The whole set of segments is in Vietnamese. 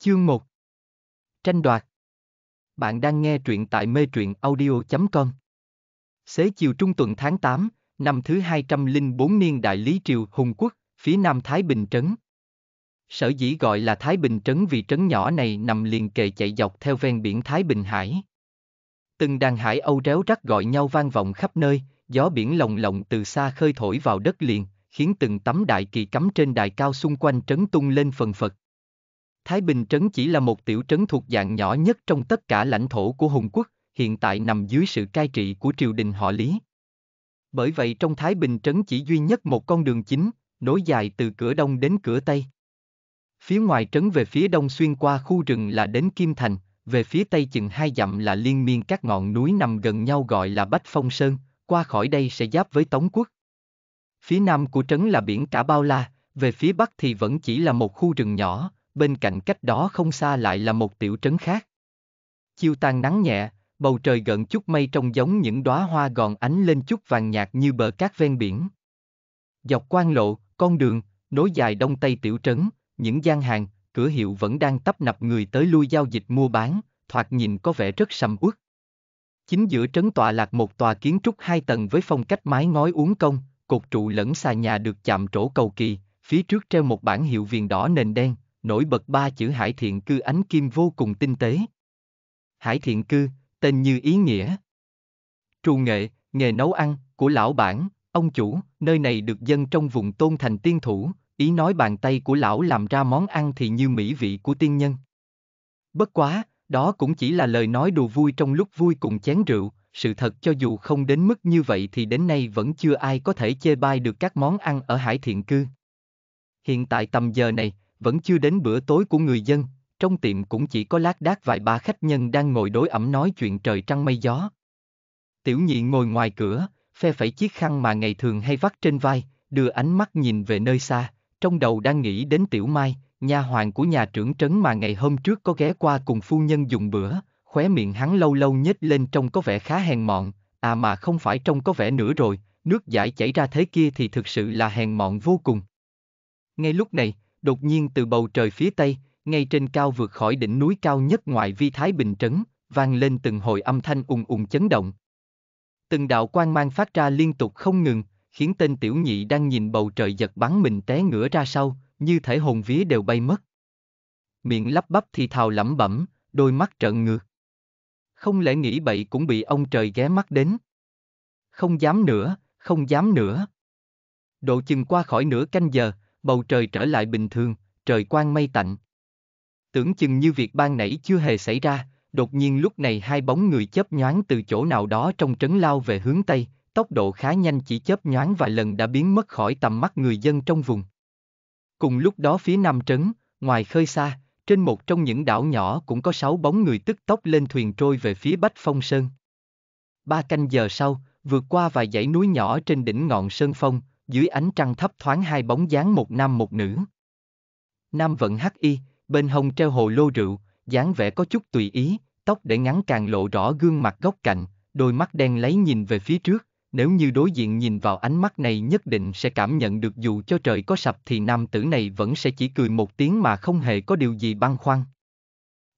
Chương 1 Tranh đoạt Bạn đang nghe truyện tại mê truyện audio.com Xế chiều trung tuần tháng 8, năm thứ 204 niên đại lý triều Hùng Quốc, phía nam Thái Bình Trấn. Sở dĩ gọi là Thái Bình Trấn vì trấn nhỏ này nằm liền kề chạy dọc theo ven biển Thái Bình Hải. Từng đàn hải âu réo rắc gọi nhau vang vọng khắp nơi, gió biển lồng lộng từ xa khơi thổi vào đất liền, khiến từng tấm đại kỳ cắm trên đài cao xung quanh trấn tung lên phần phật Thái Bình Trấn chỉ là một tiểu trấn thuộc dạng nhỏ nhất trong tất cả lãnh thổ của Hùng Quốc, hiện tại nằm dưới sự cai trị của triều đình họ Lý. Bởi vậy trong Thái Bình Trấn chỉ duy nhất một con đường chính, nối dài từ cửa đông đến cửa tây. Phía ngoài trấn về phía đông xuyên qua khu rừng là đến Kim Thành, về phía tây chừng hai dặm là liên miên các ngọn núi nằm gần nhau gọi là Bách Phong Sơn, qua khỏi đây sẽ giáp với Tống Quốc. Phía nam của trấn là biển cả bao la, về phía bắc thì vẫn chỉ là một khu rừng nhỏ, bên cạnh cách đó không xa lại là một tiểu trấn khác. Chiều tàn nắng nhẹ, bầu trời gợn chút mây trông giống những đóa hoa gòn ánh lên chút vàng nhạt như bờ cát ven biển. Dọc quan lộ, con đường, nối dài đông tây tiểu trấn, những gian hàng, cửa hiệu vẫn đang tấp nập người tới lui giao dịch mua bán, thoạt nhìn có vẻ rất sầm uất. Chính giữa trấn tọa lạc một tòa kiến trúc hai tầng với phong cách mái ngói uốn cong, cột trụ lẫn xà nhà được chạm trổ cầu kỳ, phía trước treo một bảng hiệu viền đỏ nền đen, nổi bật ba chữ Hải Thiện Cư ánh kim vô cùng tinh tế. Hải Thiện Cư, tên như ý nghĩa. Trù nghệ, nghề nấu ăn, của lão bản, ông chủ, nơi này được dân trong vùng tôn thành tiên thủ, ý nói bàn tay của lão làm ra món ăn thì như mỹ vị của tiên nhân. Bất quá, đó cũng chỉ là lời nói đùa vui trong lúc vui cùng chén rượu, sự thật cho dù không đến mức như vậy thì đến nay vẫn chưa ai có thể chê bai được các món ăn ở Hải Thiện Cư. Hiện tại tầm giờ này, vẫn chưa đến bữa tối của người dân, trong tiệm cũng chỉ có lác đác vài ba khách nhân đang ngồi đối ẩm nói chuyện trời trăng mây gió. Tiểu nhị ngồi ngoài cửa, phe phẩy chiếc khăn mà ngày thường hay vắt trên vai, đưa ánh mắt nhìn về nơi xa, trong đầu đang nghĩ đến tiểu mai, nhà hoàng của nhà trưởng trấn mà ngày hôm trước có ghé qua cùng phu nhân dùng bữa, khóe miệng hắn lâu lâu nhếch lên trông có vẻ khá hèn mọn, à mà không phải trông có vẻ nữa rồi, nước giải chảy ra thế kia thì thực sự là hèn mọn vô cùng. Ngay lúc này, Đột nhiên từ bầu trời phía tây, ngay trên cao vượt khỏi đỉnh núi cao nhất ngoại vi Thái Bình Trấn, vang lên từng hồi âm thanh ùng ùng chấn động. Từng đạo quang mang phát ra liên tục không ngừng, khiến tên tiểu nhị đang nhìn bầu trời giật bắn mình té ngửa ra sau, như thể hồn vía đều bay mất. Miệng lắp bắp thì thào lẩm bẩm, đôi mắt trợn ngược. Không lẽ nghĩ bậy cũng bị ông trời ghé mắt đến. Không dám nữa, không dám nữa. Độ chừng qua khỏi nửa canh giờ, bầu trời trở lại bình thường, trời quang mây tạnh. Tưởng chừng như việc ban nãy chưa hề xảy ra, đột nhiên lúc này hai bóng người chớp nhoáng từ chỗ nào đó trong trấn lao về hướng Tây, tốc độ khá nhanh chỉ chớp nhoáng vài lần đã biến mất khỏi tầm mắt người dân trong vùng. Cùng lúc đó phía Nam Trấn, ngoài khơi xa, trên một trong những đảo nhỏ cũng có sáu bóng người tức tốc lên thuyền trôi về phía Bách Phong Sơn. Ba canh giờ sau, vượt qua vài dãy núi nhỏ trên đỉnh ngọn Sơn Phong, dưới ánh trăng thấp thoáng hai bóng dáng một nam một nữ. Nam vận hắc y, bên hông treo hồ lô rượu, dáng vẻ có chút tùy ý, tóc để ngắn càng lộ rõ gương mặt góc cạnh, đôi mắt đen lấy nhìn về phía trước, nếu như đối diện nhìn vào ánh mắt này nhất định sẽ cảm nhận được dù cho trời có sập thì nam tử này vẫn sẽ chỉ cười một tiếng mà không hề có điều gì băn khoăn.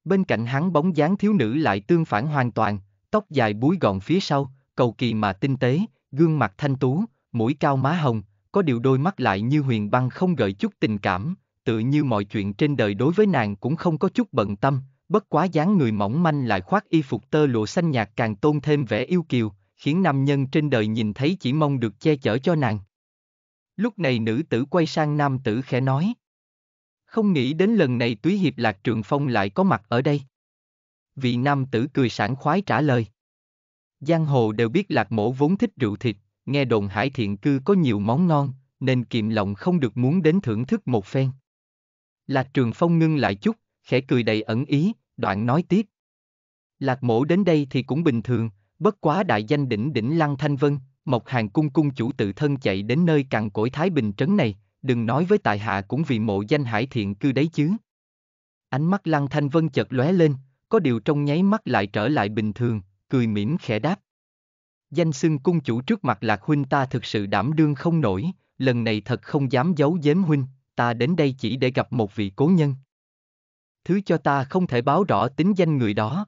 Bên cạnh hắn bóng dáng thiếu nữ lại tương phản hoàn toàn, tóc dài búi gọn phía sau, cầu kỳ mà tinh tế, gương mặt thanh tú, mũi cao má hồng, có điều đôi mắt lại như huyền băng không gợi chút tình cảm, tự như mọi chuyện trên đời đối với nàng cũng không có chút bận tâm, bất quá dáng người mỏng manh lại khoác y phục tơ lụa xanh nhạt càng tôn thêm vẻ yêu kiều, khiến nam nhân trên đời nhìn thấy chỉ mong được che chở cho nàng. Lúc này nữ tử quay sang nam tử khẽ nói. Không nghĩ đến lần này túy hiệp lạc trường phong lại có mặt ở đây. Vị nam tử cười sảng khoái trả lời. Giang hồ đều biết lạc mổ vốn thích rượu thịt, nghe đồn hải thiện cư có nhiều món ngon, nên kiềm lòng không được muốn đến thưởng thức một phen. Lạc Trường Phong ngưng lại chút, khẽ cười đầy ẩn ý, đoạn nói tiếp. Lạc mổ đến đây thì cũng bình thường, bất quá đại danh đỉnh đỉnh Lăng Thanh Vân, một Hàng Cung Cung chủ tự thân chạy đến nơi cằn cỗi Thái Bình Trấn này, đừng nói với tại hạ cũng vì mộ danh hải thiện cư đấy chứ. Ánh mắt Lăng Thanh Vân chợt lóe lên, có điều trong nháy mắt lại trở lại bình thường, cười mỉm khẽ đáp. Danh xưng cung chủ trước mặt lạc huynh ta thực sự đảm đương không nổi, lần này thật không dám giấu giếm huynh, ta đến đây chỉ để gặp một vị cố nhân. Thứ cho ta không thể báo rõ tính danh người đó.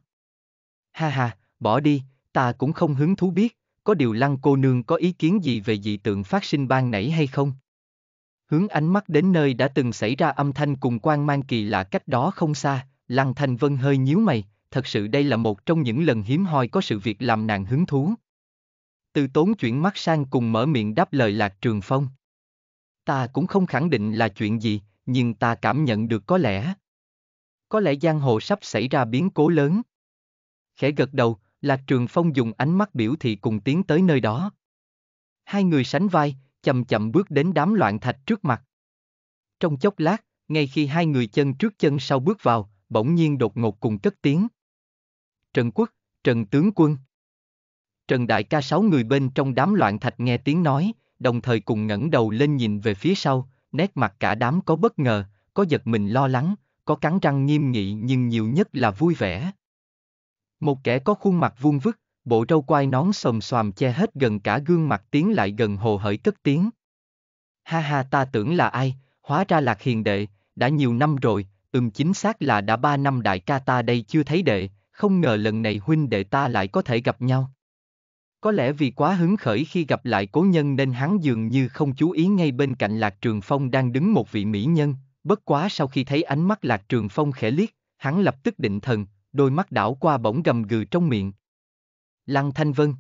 Ha ha, bỏ đi, ta cũng không hứng thú biết, có điều lăng cô nương có ý kiến gì về dị tượng phát sinh ban nảy hay không? Hướng ánh mắt đến nơi đã từng xảy ra âm thanh cùng quan mang kỳ lạ cách đó không xa, lăng thanh vân hơi nhíu mày, thật sự đây là một trong những lần hiếm hoi có sự việc làm nàng hứng thú, từ tốn chuyển mắt sang cùng mở miệng đáp lời Lạc Trường Phong. Ta cũng không khẳng định là chuyện gì, nhưng ta cảm nhận được có lẽ. Có lẽ giang hồ sắp xảy ra biến cố lớn. Khẽ gật đầu, Lạc Trường Phong dùng ánh mắt biểu thị cùng tiến tới nơi đó. Hai người sánh vai, chậm chậm bước đến đám loạn thạch trước mặt. Trong chốc lát, ngay khi hai người chân trước chân sau bước vào, bỗng nhiên đột ngột cùng cất tiếng. Trần Quốc, Trần Tướng Quân. Trần Đại ca sáu người bên trong đám loạn thạch nghe tiếng nói, đồng thời cùng ngẩng đầu lên nhìn về phía sau, nét mặt cả đám có bất ngờ, có giật mình lo lắng, có cắn răng nghiêm nghị nhưng nhiều nhất là vui vẻ. Một kẻ có khuôn mặt vuông vức, bộ râu quai nón sầm xoàm che hết gần cả gương mặt tiến lại gần hồ hởi cất tiếng. Ha ha ta tưởng là ai, hóa ra lạc hiền đệ, đã nhiều năm rồi, ừm chính xác là đã ba năm đại ca ta đây chưa thấy đệ, không ngờ lần này huynh đệ ta lại có thể gặp nhau. Có lẽ vì quá hứng khởi khi gặp lại cố nhân nên hắn dường như không chú ý ngay bên cạnh Lạc Trường Phong đang đứng một vị mỹ nhân, bất quá sau khi thấy ánh mắt Lạc Trường Phong khẽ liếc, hắn lập tức định thần, đôi mắt đảo qua bỗng gầm gừ trong miệng. Lăng Thanh Vân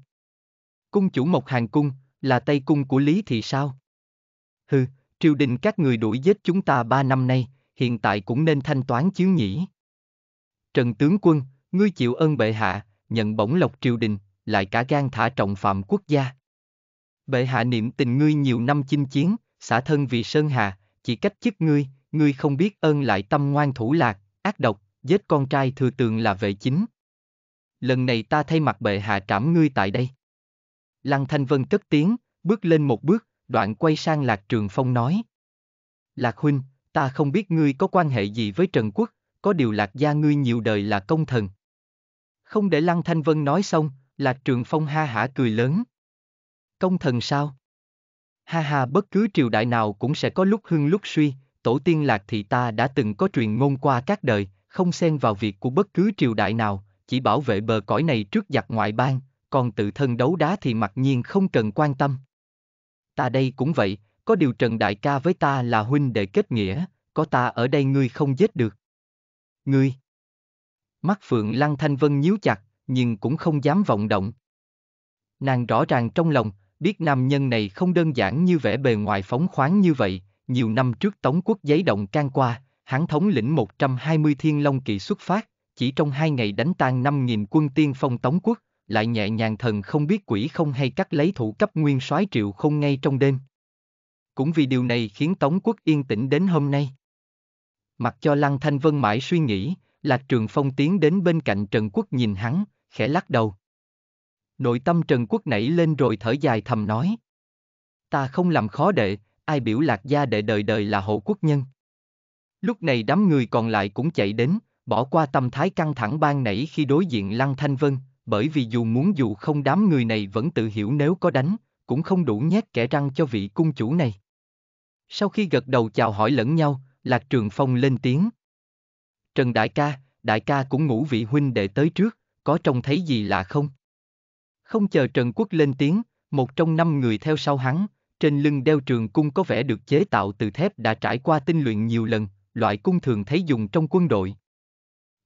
Cung chủ Mộc Hàng Cung, là Tây Cung của Lý thì sao? Hừ, triều đình các người đuổi giết chúng ta ba năm nay, hiện tại cũng nên thanh toán chiếu nhỉ. Trần Tướng Quân, ngươi chịu ơn bệ hạ, nhận bổng lộc triều đình, lại cả gan thả trọng phạm quốc gia. Bệ hạ niệm tình ngươi nhiều năm chinh chiến, xả thân vì Sơn Hà, chỉ cách chức ngươi, ngươi không biết ơn lại tâm ngoan thủ lạc, ác độc, giết con trai thừa tường là vệ chính. Lần này ta thay mặt bệ hạ trảm ngươi tại đây. Lăng Thanh Vân cất tiếng, bước lên một bước, đoạn quay sang Lạc Trường Phong nói. Lạc Huynh, ta không biết ngươi có quan hệ gì với Trần Quốc, có điều Lạc gia ngươi nhiều đời là công thần. Không để Lăng Thanh Vân nói xong, Lạc Trường Phong ha hả cười lớn. Công thần sao? Ha ha bất cứ triều đại nào cũng sẽ có lúc hưng lúc suy, tổ tiên Lạc thì ta đã từng có truyền ngôn qua các đời, không xen vào việc của bất cứ triều đại nào, chỉ bảo vệ bờ cõi này trước giặc ngoại bang, còn tự thân đấu đá thì mặc nhiên không cần quan tâm. Ta đây cũng vậy, có điều Trần Đại ca với ta là huynh đệ kết nghĩa, có ta ở đây ngươi không giết được. Ngươi! Mắt Phượng Lăng Thanh Vân nhíu chặt, nhưng cũng không dám vọng động. Nàng rõ ràng trong lòng, biết nam nhân này không đơn giản như vẻ bề ngoài phóng khoáng như vậy, nhiều năm trước Tống quốc giấy động can qua, hắn thống lĩnh 120 thiên long kỵ xuất phát, chỉ trong hai ngày đánh tan 5.000 quân tiên phong Tống quốc, lại nhẹ nhàng thần không biết quỷ không hay cắt lấy thủ cấp nguyên soái triệu không ngay trong đêm. Cũng vì điều này khiến Tống quốc yên tĩnh đến hôm nay. Mặc cho Lăng Thanh Vân mãi suy nghĩ, Lạc Trường Phong tiến đến bên cạnh Trần Quốc nhìn hắn, khẽ lắc đầu. Nội tâm Trần Quốc nảy lên rồi thở dài thầm nói. Ta không làm khó đệ, ai biểu lạc gia đệ đời đời là hộ quốc nhân. Lúc này đám người còn lại cũng chạy đến, bỏ qua tâm thái căng thẳng ban nảy khi đối diện Lăng Thanh Vân, bởi vì dù muốn dù không đám người này vẫn tự hiểu nếu có đánh, cũng không đủ nhét kẻ răng cho vị cung chủ này. Sau khi gật đầu chào hỏi lẫn nhau, Lạc Trường Phong lên tiếng. Trần Đại ca, Đại ca cũng ngủ vị huynh đệ tới trước, có trông thấy gì lạ không? Không chờ Trần Quốc lên tiếng, một trong năm người theo sau hắn, trên lưng đeo trường cung có vẻ được chế tạo từ thép đã trải qua tinh luyện nhiều lần, loại cung thường thấy dùng trong quân đội.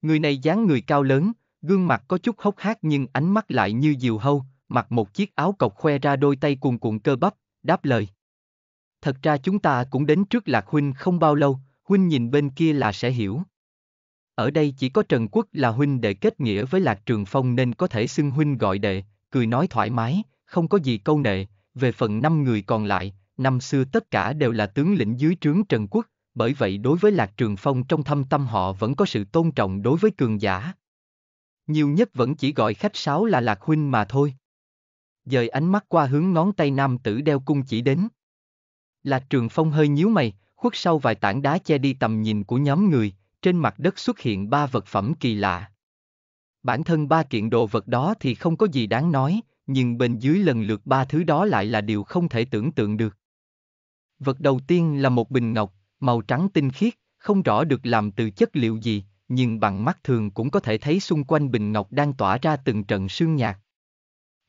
Người này dáng người cao lớn, gương mặt có chút hốc hác nhưng ánh mắt lại như diều hâu, mặc một chiếc áo cộc khoe ra đôi tay cuồn cuộn cơ bắp, đáp lời. Thật ra chúng ta cũng đến trước Lạc Huynh không bao lâu, Huynh nhìn bên kia là sẽ hiểu. Ở đây chỉ có Trần Quốc là huynh đệ kết nghĩa với Lạc Trường Phong nên có thể xưng huynh gọi đệ, cười nói thoải mái, không có gì câu nệ, về phần năm người còn lại, năm xưa tất cả đều là tướng lĩnh dưới trướng Trần Quốc, bởi vậy đối với Lạc Trường Phong trong thâm tâm họ vẫn có sự tôn trọng đối với cường giả. Nhiều nhất vẫn chỉ gọi khách sáo là Lạc Huynh mà thôi. Dời ánh mắt qua hướng ngón tay nam tử đeo cung chỉ đến. Lạc Trường Phong hơi nhíu mày, khuất sau vài tảng đá che đi tầm nhìn của nhóm người, trên mặt đất xuất hiện ba vật phẩm kỳ lạ. Bản thân ba kiện đồ vật đó thì không có gì đáng nói, nhưng bên dưới lần lượt ba thứ đó lại là điều không thể tưởng tượng được. Vật đầu tiên là một bình ngọc, màu trắng tinh khiết, không rõ được làm từ chất liệu gì, nhưng bằng mắt thường cũng có thể thấy xung quanh bình ngọc đang tỏa ra từng trận sương nhạt.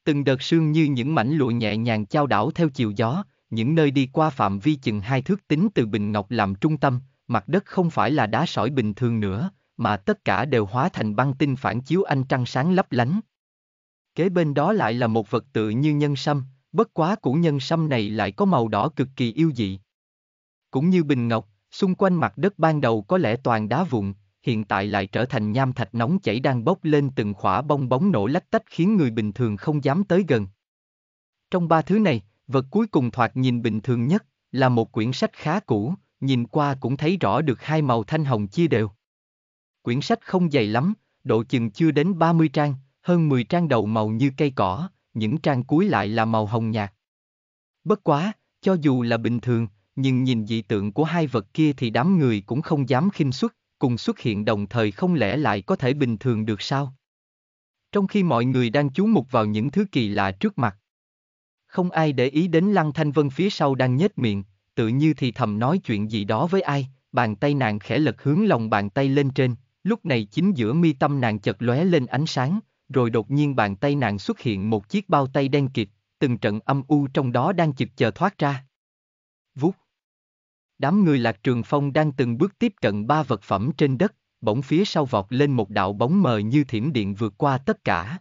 Từng đợt sương như những mảnh lụa nhẹ nhàng trao đảo theo chiều gió, những nơi đi qua phạm vi chừng hai thước tính từ bình ngọc làm trung tâm, mặt đất không phải là đá sỏi bình thường nữa, mà tất cả đều hóa thành băng tinh phản chiếu ánh trăng sáng lấp lánh. Kế bên đó lại là một vật tự như nhân sâm, bất quá củ nhân sâm này lại có màu đỏ cực kỳ yêu dị. Cũng như bình ngọc, xung quanh mặt đất ban đầu có lẽ toàn đá vụn, hiện tại lại trở thành nham thạch nóng chảy đang bốc lên từng khỏa bong bóng nổ lách tách khiến người bình thường không dám tới gần. Trong ba thứ này, vật cuối cùng thoạt nhìn bình thường nhất, là một quyển sách khá cũ, nhìn qua cũng thấy rõ được hai màu thanh hồng chia đều. Quyển sách không dày lắm, độ chừng chưa đến 30 trang, hơn 10 trang đầu màu như cây cỏ, những trang cuối lại là màu hồng nhạt. Bất quá, cho dù là bình thường, nhưng nhìn dị tượng của hai vật kia thì đám người cũng không dám khinh xuất, cùng xuất hiện đồng thời không lẽ lại có thể bình thường được sao? Trong khi mọi người đang chú mục vào những thứ kỳ lạ trước mặt. Không ai để ý đến Lăng Thanh Vân phía sau đang nhếch miệng, tự như thì thầm nói chuyện gì đó với ai, bàn tay nàng khẽ lật hướng lòng bàn tay lên trên, lúc này chính giữa mi tâm nàng chợt lóe lên ánh sáng, rồi đột nhiên bàn tay nàng xuất hiện một chiếc bao tay đen kịt, từng trận âm u trong đó đang chực chờ thoát ra. Vút. Đám người lạc trường phong đang từng bước tiếp cận ba vật phẩm trên đất, bỗng phía sau vọt lên một đạo bóng mờ như thiểm điện vượt qua tất cả.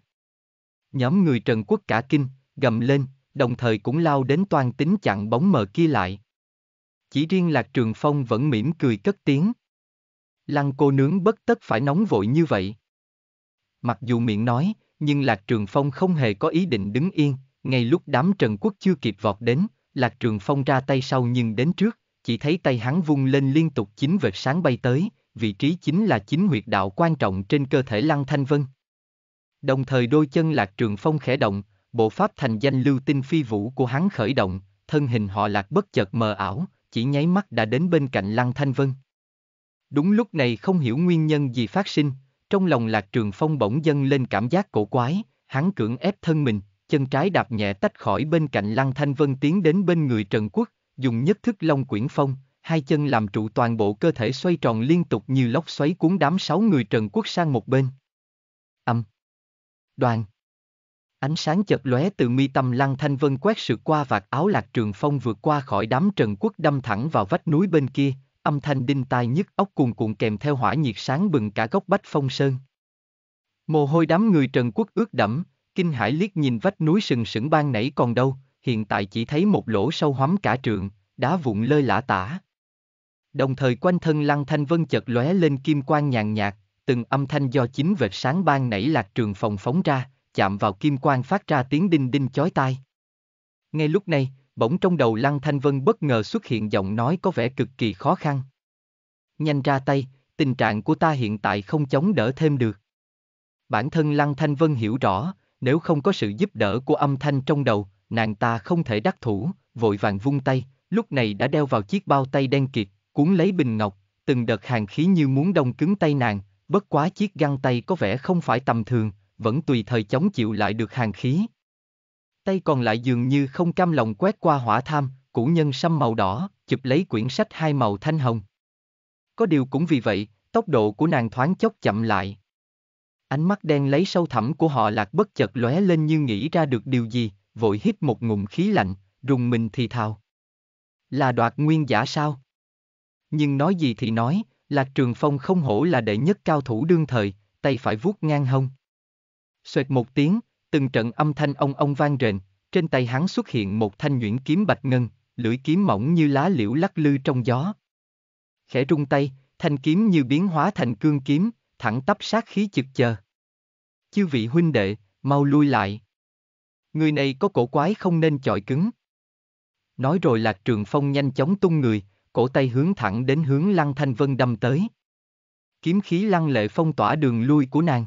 Nhóm người Trần Quốc cả kinh, gầm lên, đồng thời cũng lao đến toan tính chặn bóng mờ kia lại chỉ riêng Lạc Trường Phong vẫn mỉm cười cất tiếng. Lăng cô nướng bất tất phải nóng vội như vậy. Mặc dù miệng nói, nhưng Lạc Trường Phong không hề có ý định đứng yên, ngay lúc đám Trần Quốc chưa kịp vọt đến, Lạc Trường Phong ra tay sau nhưng đến trước, chỉ thấy tay hắn vung lên liên tục chín vệt sáng bay tới, vị trí chính là chính huyệt đạo quan trọng trên cơ thể Lăng Thanh Vân. Đồng thời đôi chân Lạc Trường Phong khẽ động, bộ pháp thành danh lưu tinh phi vũ của hắn khởi động, thân hình họ Lạc bất chợt mờ ảo, chỉ nháy mắt đã đến bên cạnh Lăng Thanh Vân. Đúng lúc này không hiểu nguyên nhân gì phát sinh, trong lòng Lạc Trường Phong bỗng dâng lên cảm giác cổ quái, hắn cưỡng ép thân mình, chân trái đạp nhẹ tách khỏi bên cạnh Lăng Thanh Vân tiến đến bên người Trần Quốc, dùng nhất thức long quyển phong, hai chân làm trụ toàn bộ cơ thể xoay tròn liên tục như lốc xoáy cuốn đám sáu người Trần Quốc sang một bên. Âm. Đoàn. Ánh sáng chợt lóe từ mi tâm Lăng Thanh Vân quét sượt qua vạt áo Lạc Trường Phong vượt qua khỏi đám Trần Quốc đâm thẳng vào vách núi bên kia, âm thanh đinh tai nhức óc cuồn cuộn kèm theo hỏa nhiệt sáng bừng cả góc Bách Phong Sơn. Mồ hôi đám người Trần Quốc ướt đẫm, kinh hải liếc nhìn vách núi sừng sững ban nãy còn đâu, hiện tại chỉ thấy một lỗ sâu hoắm cả trượng, đá vụn lơi lả tả. Đồng thời quanh thân Lăng Thanh Vân chợt lóe lên kim quang nhàn nhạt, từng âm thanh do chính vệt sáng ban nảy lạc trường phòng phóng ra, chạm vào kim quang phát ra tiếng đinh đinh chói tai. Ngay lúc này, bỗng trong đầu Lăng Thanh Vân bất ngờ xuất hiện giọng nói có vẻ cực kỳ khó khăn. Nhanh ra tay, tình trạng của ta hiện tại không chống đỡ thêm được. Bản thân Lăng Thanh Vân hiểu rõ, nếu không có sự giúp đỡ của âm thanh trong đầu, nàng ta không thể đắc thủ, vội vàng vung tay, lúc này đã đeo vào chiếc bao tay đen kịt, cuốn lấy bình ngọc, từng đợt hàng khí như muốn đông cứng tay nàng, bất quá chiếc găng tay có vẻ không phải tầm thường, vẫn tùy thời chống chịu lại được hàng khí. Tay còn lại dường như không cam lòng quét qua hỏa tham, cũ nhân xăm màu đỏ, chụp lấy quyển sách hai màu thanh hồng. Có điều cũng vì vậy, tốc độ của nàng thoáng chốc chậm lại. Ánh mắt đen lấy sâu thẳm của họ lạc bất chợt lóe lên như nghĩ ra được điều gì, vội hít một ngụm khí lạnh, rùng mình thì thào. Là đoạt nguyên giả sao? Nhưng nói gì thì nói, Lạc Trường Phong không hổ là đệ nhất cao thủ đương thời, tay phải vuốt ngang hông. Xoẹt một tiếng, từng trận âm thanh ông ông vang rền, trên tay hắn xuất hiện một thanh nhuyễn kiếm bạch ngân, lưỡi kiếm mỏng như lá liễu lắc lư trong gió. Khẽ rung tay, thanh kiếm như biến hóa thành cương kiếm, thẳng tắp sát khí chực chờ. Chư vị huynh đệ, mau lui lại. Người này có cổ quái không nên chọi cứng. Nói rồi Lạc Trường Phong nhanh chóng tung người, cổ tay hướng thẳng đến hướng Lăng Thanh Vân đâm tới. Kiếm khí lăng lệ phong tỏa đường lui của nàng.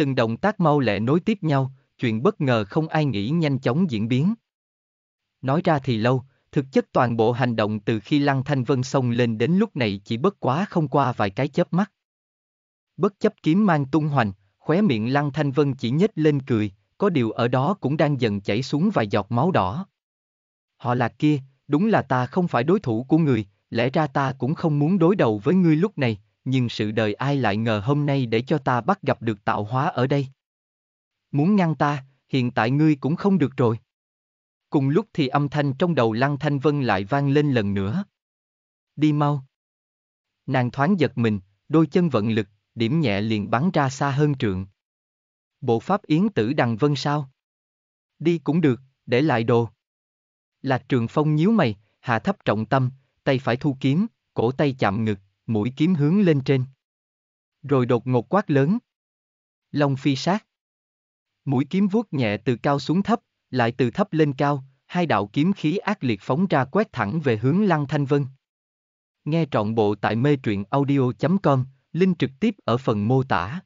Từng động tác mau lẹ nối tiếp nhau, chuyện bất ngờ không ai nghĩ nhanh chóng diễn biến. Nói ra thì lâu, thực chất toàn bộ hành động từ khi Lăng Thanh Vân xông lên đến lúc này chỉ bất quá không qua vài cái chớp mắt. Bất chấp kiếm mang tung hoành, khóe miệng Lăng Thanh Vân chỉ nhếch lên cười, có điều ở đó cũng đang dần chảy xuống vài giọt máu đỏ. Họ là kia, đúng là ta không phải đối thủ của người, lẽ ra ta cũng không muốn đối đầu với ngươi lúc này, nhưng sự đời ai lại ngờ hôm nay để cho ta bắt gặp được tạo hóa ở đây. Muốn ngăn ta, hiện tại ngươi cũng không được rồi. Cùng lúc thì âm thanh trong đầu Lăng Thanh Vân lại vang lên lần nữa. Đi mau. Nàng thoáng giật mình, đôi chân vận lực, điểm nhẹ liền bắn ra xa hơn trượng. Bộ pháp yến tử đằng vân sao? Đi cũng được, để lại đồ. Lạc trường phong nhíu mày, hạ thấp trọng tâm, tay phải thu kiếm, cổ tay chạm ngực, mũi kiếm hướng lên trên. Rồi đột ngột quát lớn. Long phi sát. Mũi kiếm vuốt nhẹ từ cao xuống thấp, lại từ thấp lên cao, hai đạo kiếm khí ác liệt phóng ra quét thẳng về hướng Lăng Thanh Vân. Nghe trọn bộ tại mê truyện audio.com, link trực tiếp ở phần mô tả.